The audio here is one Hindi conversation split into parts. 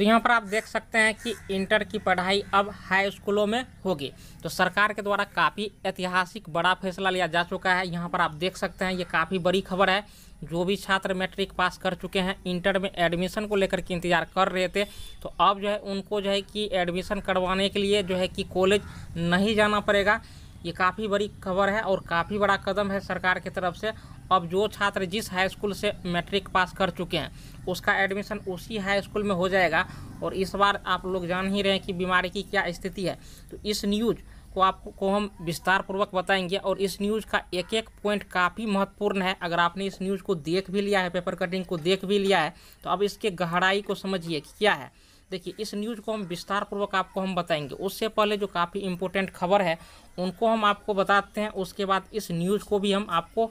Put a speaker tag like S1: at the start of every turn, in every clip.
S1: तो यहाँ पर आप देख सकते हैं कि इंटर की पढ़ाई अब हाई स्कूलों में होगी तो सरकार के द्वारा काफ़ी ऐतिहासिक बड़ा फैसला लिया जा चुका है यहाँ पर आप देख सकते हैं ये काफ़ी बड़ी खबर है जो भी छात्र मैट्रिक पास कर चुके हैं इंटर में एडमिशन को लेकर के इंतज़ार कर रहे थे तो अब जो है उनको जो है कि एडमिशन करवाने के लिए जो है कि कॉलेज नहीं जाना पड़ेगा ये काफ़ी बड़ी खबर है और काफ़ी बड़ा कदम है सरकार की तरफ से अब जो छात्र जिस हाई स्कूल से मैट्रिक पास कर चुके हैं उसका एडमिशन उसी हाई स्कूल में हो जाएगा और इस बार आप लोग जान ही रहे हैं कि बीमारी की क्या स्थिति है तो इस न्यूज़ को आपको हम विस्तार पूर्वक बताएंगे और इस न्यूज़ का एक एक पॉइंट काफ़ी महत्वपूर्ण है अगर आपने इस न्यूज़ को देख भी लिया है पेपर कटिंग को देख भी लिया है तो अब इसके गहराई को समझिए कि क्या है देखिए इस न्यूज़ को हम विस्तार पूर्वक आपको हम बताएंगे उससे पहले जो काफ़ी इम्पोर्टेंट खबर है उनको हम आपको बताते हैं उसके बाद इस न्यूज़ को भी हम आपको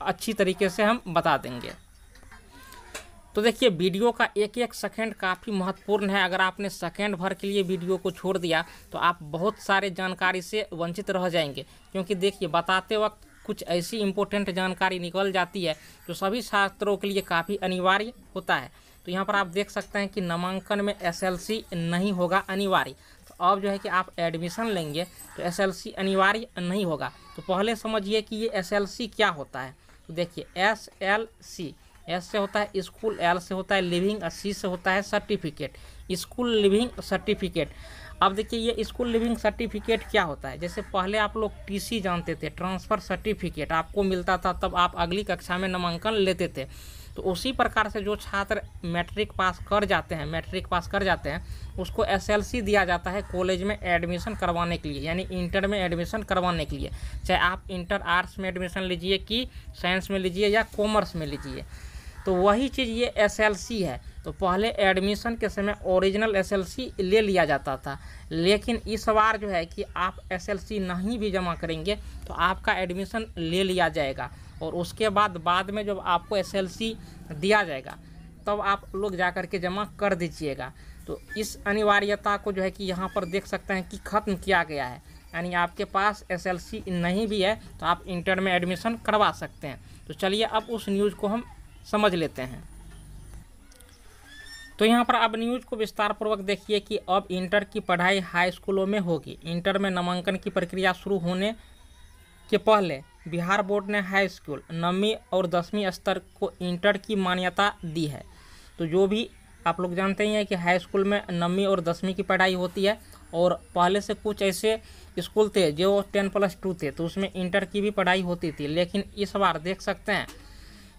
S1: अच्छी तरीके से हम बता देंगे तो देखिए वीडियो का एक एक सेकंड काफ़ी महत्वपूर्ण है अगर आपने सेकंड भर के लिए वीडियो को छोड़ दिया तो आप बहुत सारे जानकारी से वंचित रह जाएंगे क्योंकि देखिए बताते वक्त कुछ ऐसी इम्पोर्टेंट जानकारी निकल जाती है जो सभी छात्रों के लिए काफ़ी अनिवार्य होता है तो यहाँ पर आप देख सकते हैं कि नामांकन में एसएलसी नहीं होगा अनिवार्य तो अब जो है कि आप एडमिशन लेंगे तो एसएलसी अनिवार्य नहीं होगा तो पहले समझिए कि ये एसएलसी क्या होता है तो देखिए एसएलसी एस से होता है स्कूल एल से होता है लिविंग और सी से होता है सर्टिफिकेट स्कूल लिविंग सर्टिफिकेट अब देखिए ये स्कूल लिविंग सर्टिफिकेट क्या होता है जैसे पहले आप लोग टीसी जानते थे ट्रांसफ़र सर्टिफिकेट आपको मिलता था तब आप अगली कक्षा में नामांकन लेते थे तो उसी प्रकार से जो छात्र मैट्रिक पास कर जाते हैं मैट्रिक पास कर जाते हैं उसको एसएलसी दिया जाता है कॉलेज में एडमिशन करवाने के लिए यानी इंटर में एडमिशन करवाने के लिए चाहे आप इंटर आर्ट्स में एडमिशन लीजिए कि साइंस में लीजिए या कॉमर्स में लीजिए तो वही चीज़ ये एस है तो पहले एडमिशन के समय ओरिजिनल एसएलसी ले लिया जाता था लेकिन इस बार जो है कि आप एसएलसी नहीं भी जमा करेंगे तो आपका एडमिशन ले लिया जाएगा और उसके बाद बाद में जब आपको एसएलसी दिया जाएगा तब तो आप लोग जा कर के जमा कर दीजिएगा तो इस अनिवार्यता को जो है कि यहाँ पर देख सकते हैं कि ख़त्म किया गया है यानी आपके पास एसएलसी नहीं भी है तो आप इंटर में एडमिशन करवा सकते हैं तो चलिए अब उस न्यूज़ को हम समझ लेते हैं तो यहाँ पर अब न्यूज़ को विस्तारपूर्वक देखिए कि अब इंटर की पढ़ाई हाई स्कूलों में होगी इंटर में नामांकन की प्रक्रिया शुरू होने के पहले बिहार बोर्ड ने हाई स्कूल नवीं और दसवीं स्तर को इंटर की मान्यता दी है तो जो भी आप लोग जानते ही हैं कि हाई स्कूल में नवीं और दसवीं की पढ़ाई होती है और पहले से कुछ ऐसे स्कूल थे जो टेन प्लस टू थे तो उसमें इंटर की भी पढ़ाई होती थी लेकिन इस बार देख सकते हैं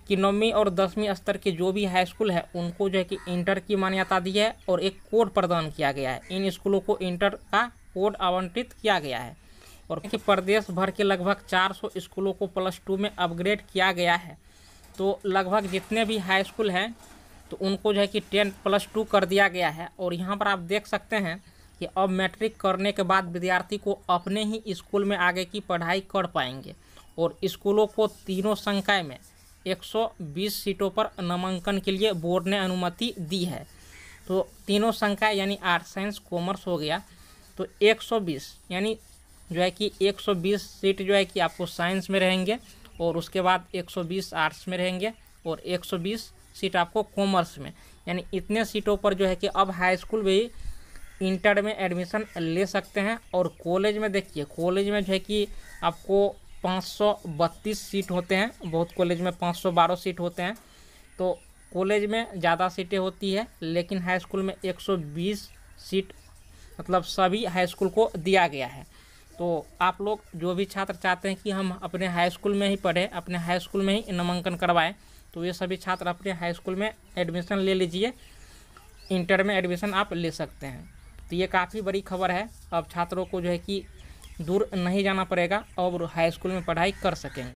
S1: कि नौवीं और दसवीं स्तर के जो भी हाई स्कूल है उनको जो है कि इंटर की मान्यता दी है और एक कोड प्रदान किया गया है इन स्कूलों को इंटर का कोड आवंटित किया गया है और कि प्रदेश भर के लगभग 400 स्कूलों को प्लस टू में अपग्रेड किया गया है तो लगभग जितने भी हाई स्कूल हैं तो उनको जो है कि टेन प्लस टू कर दिया गया है और यहाँ पर आप देख सकते हैं कि अब मैट्रिक करने के बाद विद्यार्थी को अपने ही स्कूल में आगे की पढ़ाई कर पाएंगे और स्कूलों को तीनों संकाय में 120 सीटों पर नामांकन के लिए बोर्ड ने अनुमति दी है तो तीनों संख्या यानी आर्ट्स साइंस कॉमर्स हो गया तो 120 यानी जो है कि 120 सीट जो है कि आपको साइंस में रहेंगे और उसके बाद 120 आर्ट्स में रहेंगे और 120 सीट आपको कॉमर्स में यानी इतने सीटों पर जो है कि अब हाई स्कूल भी इंटर में एडमिशन ले सकते हैं और कॉलेज में देखिए कॉलेज में जो है कि आपको 532 सीट होते हैं बहुत कॉलेज में 512 सीट होते हैं तो कॉलेज में ज़्यादा सीटें होती है लेकिन हाई स्कूल में 120 सीट मतलब सभी हाई स्कूल को दिया गया है तो आप लोग जो भी छात्र चाहते हैं कि हम अपने हाई स्कूल में ही पढ़ें अपने हाई स्कूल में ही नामांकन करवाएं तो ये सभी छात्र अपने हाई स्कूल में एडमिशन ले लीजिए इंटर में एडमिशन आप ले सकते हैं तो ये काफ़ी बड़ी खबर है अब छात्रों को जो है कि दूर नहीं जाना पड़ेगा और हाई स्कूल में पढ़ाई कर सकेंगे